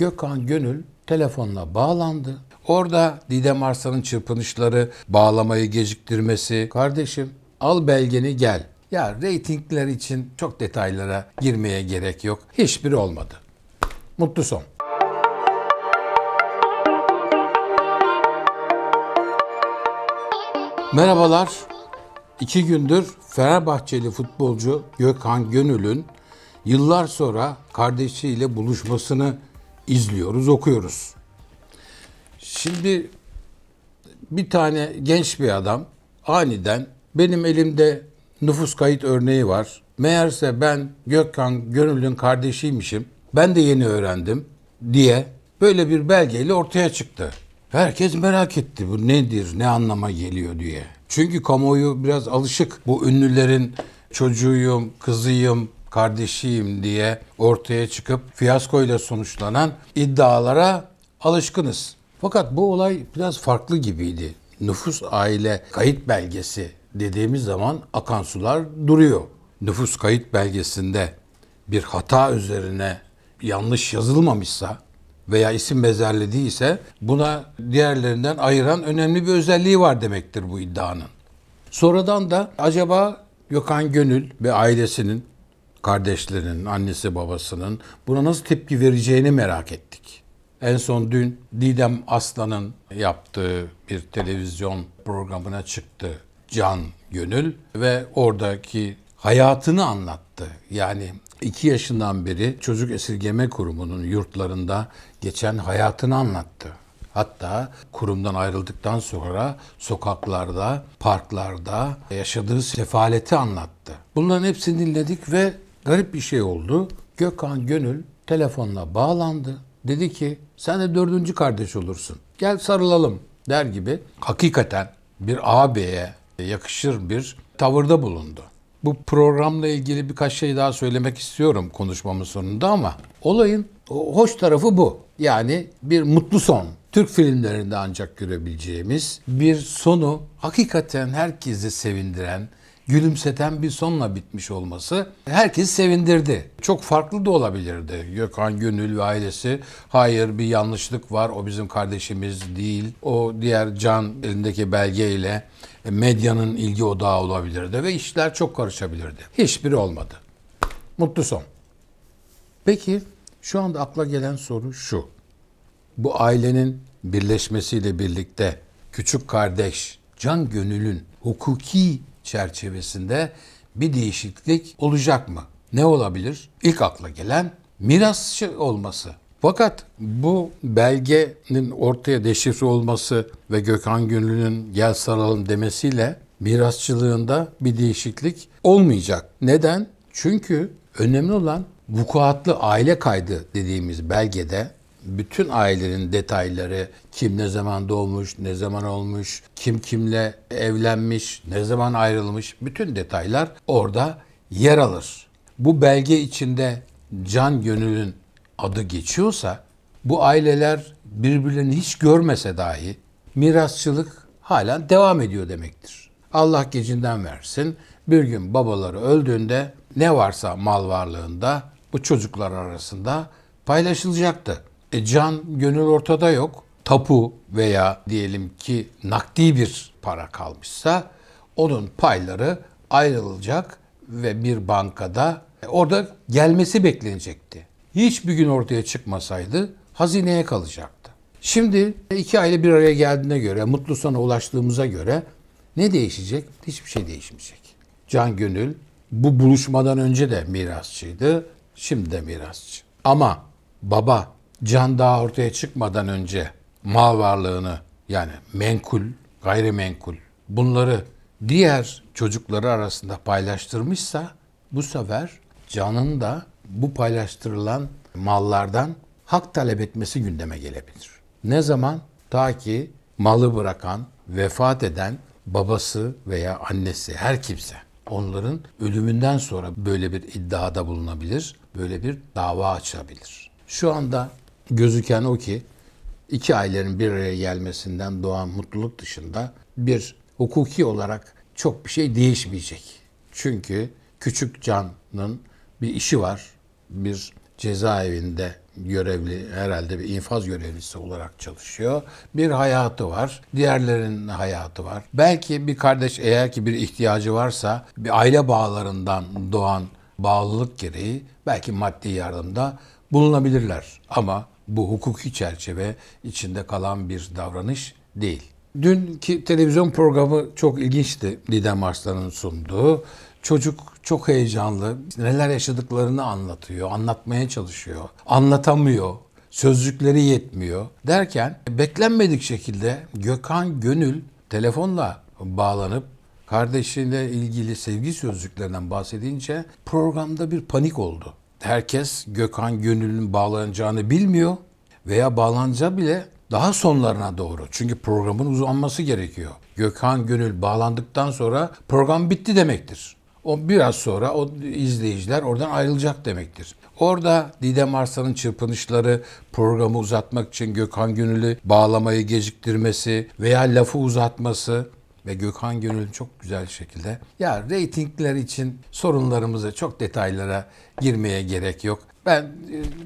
Gökhan Gönül telefonla bağlandı. Orada Didem Arslan'ın çırpınışları, bağlamayı geciktirmesi, kardeşim al belgeni gel. Ya reytingler için çok detaylara girmeye gerek yok. Hiçbiri olmadı. Mutlu son. Merhabalar. İki gündür Fenerbahçeli futbolcu Gökhan Gönül'ün yıllar sonra kardeşiyle buluşmasını izliyoruz, okuyoruz. Şimdi bir tane genç bir adam aniden benim elimde nüfus kayıt örneği var. Meğerse ben Gökhan Gönül'ün kardeşiymişim. Ben de yeni öğrendim diye böyle bir belgeyle ortaya çıktı. Herkes merak etti bu nedir, ne anlama geliyor diye. Çünkü kamuoyu biraz alışık bu ünlülerin çocuğuyum, kızıyım, kardeşiyim diye ortaya çıkıp fiyaskoyla sonuçlanan iddialara alışkınız. Fakat bu olay biraz farklı gibiydi. Nüfus aile kayıt belgesi dediğimiz zaman akan sular duruyor. Nüfus kayıt belgesinde bir hata üzerine yanlış yazılmamışsa veya isim benzerlediği ise buna diğerlerinden ayıran önemli bir özelliği var demektir bu iddianın. Sonradan da acaba Gökhan Gönül ve ailesinin kardeşlerinin, annesi babasının buna nasıl tepki vereceğini merak ettik. En son dün Didem Aslan'ın yaptığı bir televizyon programına çıktı Can Gönül ve oradaki hayatını anlattı. Yani iki yaşından beri Çocuk Esirgeme Kurumu'nun yurtlarında geçen hayatını anlattı. Hatta kurumdan ayrıldıktan sonra sokaklarda, parklarda yaşadığı sefaleti anlattı. Bunların hepsini dinledik ve garip bir şey oldu. Gökhan Gönül telefonla bağlandı. Dedi ki sen de dördüncü kardeş olursun. Gel sarılalım der gibi hakikaten bir ağabeye yakışır bir tavırda bulundu. Bu programla ilgili birkaç şey daha söylemek istiyorum konuşmamın sonunda ama olayın hoş tarafı bu. Yani bir mutlu son. Türk filmlerinde ancak görebileceğimiz bir sonu hakikaten herkesi sevindiren, gülümseten bir sonla bitmiş olması herkes sevindirdi. Çok farklı da olabilirdi. Gökhan Gönül ve ailesi hayır bir yanlışlık var o bizim kardeşimiz değil. O diğer Can elindeki belgeyle e, medyanın ilgi odağı olabilirdi ve işler çok karışabilirdi. Hiçbiri olmadı. Mutlu son. Peki şu anda akla gelen soru şu. Bu ailenin birleşmesiyle birlikte küçük kardeş Can Gönül'ün hukuki çerçevesinde bir değişiklik olacak mı? Ne olabilir? İlk akla gelen mirasçı şey olması. Fakat bu belgenin ortaya deşifre olması ve Gökhan Gönül'ün gel saralım demesiyle mirasçılığında bir değişiklik olmayacak. Neden? Çünkü önemli olan vukuatlı aile kaydı dediğimiz belgede bütün ailenin detayları kim ne zaman doğmuş, ne zaman olmuş, kim kimle evlenmiş, ne zaman ayrılmış bütün detaylar orada yer alır. Bu belge içinde can gönülün adı geçiyorsa bu aileler birbirlerini hiç görmese dahi mirasçılık hala devam ediyor demektir. Allah gecinden versin. Bir gün babaları öldüğünde ne varsa mal varlığında bu çocuklar arasında paylaşılacaktı. E, can gönül ortada yok. Tapu veya diyelim ki nakdi bir para kalmışsa onun payları ayrılacak ve bir bankada e, orada gelmesi beklenecekti. Hiçbir gün ortaya çıkmasaydı hazineye kalacaktı. Şimdi iki aile bir araya geldiğine göre, mutlu sona ulaştığımıza göre ne değişecek? Hiçbir şey değişmeyecek. Can Gönül bu buluşmadan önce de mirasçıydı, şimdi de mirasçı. Ama baba can daha ortaya çıkmadan önce mal varlığını yani menkul, gayrimenkul bunları diğer çocukları arasında paylaştırmışsa bu sefer canın da bu paylaştırılan mallardan hak talep etmesi gündeme gelebilir. Ne zaman? Ta ki malı bırakan, vefat eden babası veya annesi her kimse onların ölümünden sonra böyle bir iddiada bulunabilir, böyle bir dava açabilir. Şu anda gözüken o ki iki ailenin bir araya gelmesinden doğan mutluluk dışında bir hukuki olarak çok bir şey değişmeyecek. Çünkü küçük canın bir işi var. Bir cezaevinde görevli herhalde bir infaz görevlisi olarak çalışıyor. Bir hayatı var. Diğerlerinin hayatı var. Belki bir kardeş eğer ki bir ihtiyacı varsa bir aile bağlarından doğan bağlılık gereği belki maddi yardımda bulunabilirler. Ama bu hukuki çerçeve içinde kalan bir davranış değil. Dünkü televizyon programı çok ilginçti Didem Arslan'ın sunduğu. Çocuk çok heyecanlı. Neler yaşadıklarını anlatıyor, anlatmaya çalışıyor. Anlatamıyor, sözlükleri yetmiyor. Derken beklenmedik şekilde Gökhan Gönül telefonla bağlanıp kardeşiyle ilgili sevgi sözcüklerinden bahsedince programda bir panik oldu herkes Gökhan Gönül'ün bağlanacağını bilmiyor veya bağlanca bile daha sonlarına doğru. Çünkü programın uzanması gerekiyor. Gökhan Gönül bağlandıktan sonra program bitti demektir. O biraz sonra o izleyiciler oradan ayrılacak demektir. Orada Didem Arslan'ın çırpınışları, programı uzatmak için Gökhan Gönül'ü bağlamayı geciktirmesi veya lafı uzatması ve Gökhan Gönül çok güzel şekilde ya reytingler için sorunlarımızı çok detaylara girmeye gerek yok. Ben e,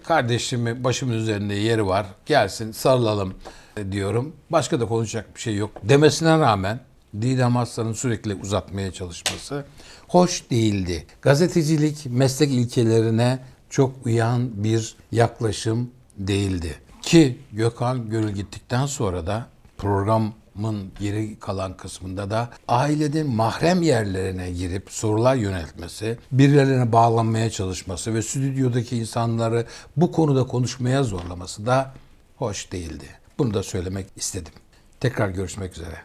kardeşimi başımın üzerinde yeri var gelsin sarılalım e, diyorum. Başka da konuşacak bir şey yok demesine rağmen Didem Aslan'ın sürekli uzatmaya çalışması hoş değildi. Gazetecilik meslek ilkelerine çok uyan bir yaklaşım değildi. Ki Gökhan Gönül gittikten sonra da program kitabımın geri kalan kısmında da ailenin mahrem yerlerine girip sorular yöneltmesi, birilerine bağlanmaya çalışması ve stüdyodaki insanları bu konuda konuşmaya zorlaması da hoş değildi. Bunu da söylemek istedim. Tekrar görüşmek üzere.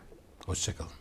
Hoşçakalın.